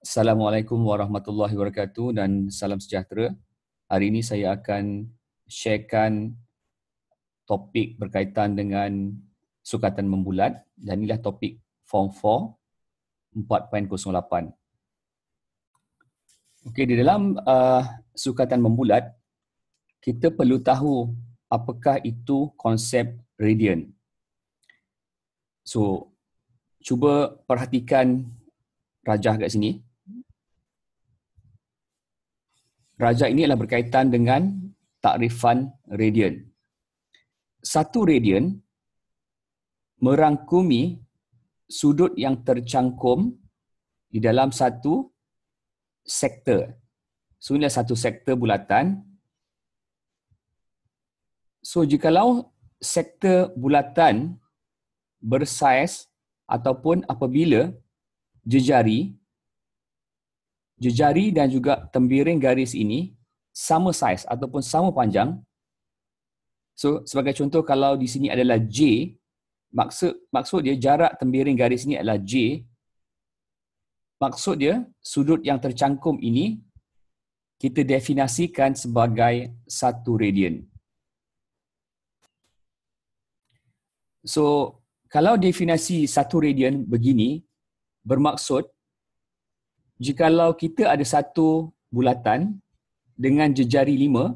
Assalamualaikum warahmatullahi wabarakatuh dan salam sejahtera. Hari ini saya akan sharekan topik berkaitan dengan sukatan membulat dan inilah topik Form 4, 4.08. Okey, di dalam uh, sukatan membulat, kita perlu tahu apakah itu konsep radian. So, cuba perhatikan rajah kat sini. Raja ini adalah berkaitan dengan takrifan radian. Satu radian merangkumi sudut yang tercangkum di dalam satu sektor. So, ini satu sektor bulatan. So, jikalau sektor bulatan bersaiz ataupun apabila jejari jejari dan juga tembiring garis ini sama saiz ataupun sama panjang. So sebagai contoh kalau di sini adalah J, maksud maksud dia jarak tembiring garis ini adalah J. Maksud dia sudut yang tercangkum ini kita definasikan sebagai satu radian. So kalau definasi satu radian begini bermaksud jikalau kita ada satu bulatan dengan jejari 5,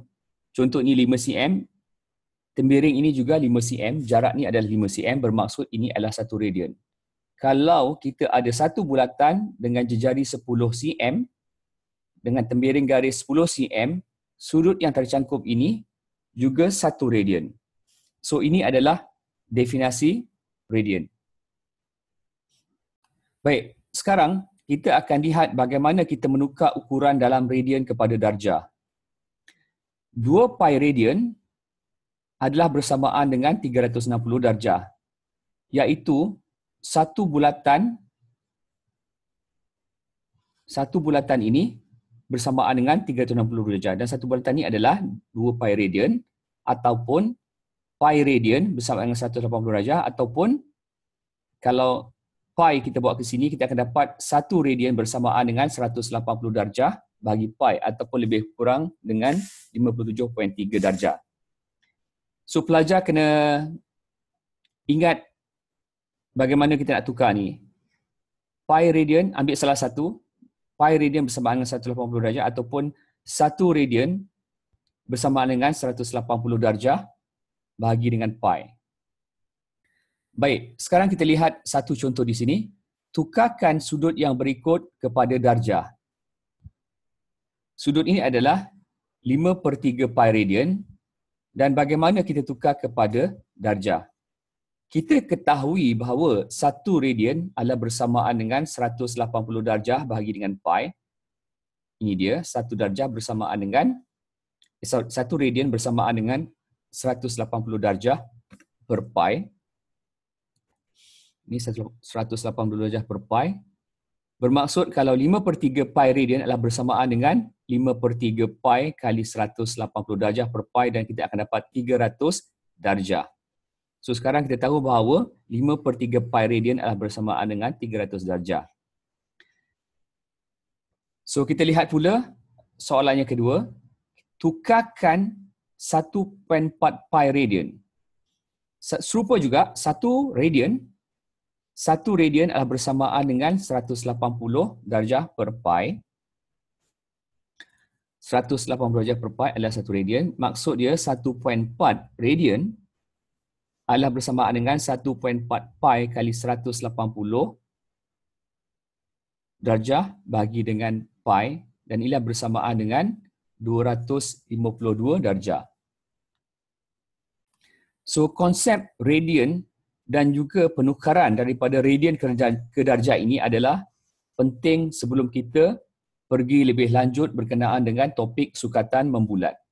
contohnya 5 cm, tembiring ini juga 5 cm, jarak ni adalah 5 cm, bermaksud ini adalah satu radian. Kalau kita ada satu bulatan dengan jejari 10 cm, dengan tembiring garis 10 cm, sudut yang tercangkup ini juga satu radian. So ini adalah definasi radian. Baik, sekarang kita akan lihat bagaimana kita menukar ukuran dalam radian kepada darjah. 2 pi radian adalah bersamaan dengan 360 darjah. Iaitu satu bulatan satu bulatan ini bersamaan dengan 360 darjah dan satu bulatan ini adalah 2 pi radian ataupun pi radian bersamaan dengan 180 darjah ataupun kalau pi kita buat ke sini, kita akan dapat satu radian bersamaan dengan 180 darjah bagi pi ataupun lebih kurang dengan 57.3 darjah. So pelajar kena ingat bagaimana kita nak tukar ni. Pi radian ambil salah satu, pi radian bersamaan dengan 180 darjah ataupun satu radian bersamaan dengan 180 darjah bagi dengan pi. Baik, sekarang kita lihat satu contoh di sini. Tukarkan sudut yang berikut kepada darjah. Sudut ini adalah 5 per 3 pi radian dan bagaimana kita tukar kepada darjah. Kita ketahui bahawa 1 radian adalah bersamaan dengan 180 darjah bahagi dengan pi. Ini dia, 1 darjah bersamaan dengan 1 eh, radian bersamaan dengan 180 darjah per pi ni 180 darjah per pi. Bermaksud kalau 5 per 3 pi radian adalah bersamaan dengan 5 per 3 pi kali 180 darjah per pi dan kita akan dapat 300 darjah. So sekarang kita tahu bahawa 5 per 3 pi radian adalah bersamaan dengan 300 darjah. So kita lihat pula soalannya kedua. Tukarkan 1.4 pi radian. Serupa juga 1 radian satu radian adalah bersamaan dengan 180 darjah per pi. 180 darjah per pi adalah satu radian. Maksud dia 1.4 radian adalah bersamaan dengan 1.4 pi kali 180 darjah bagi dengan pi dan ialah bersamaan dengan 252 darjah. So konsep radian dan juga penukaran daripada radian ke darjah ini adalah penting sebelum kita pergi lebih lanjut berkenaan dengan topik sukatan membulat.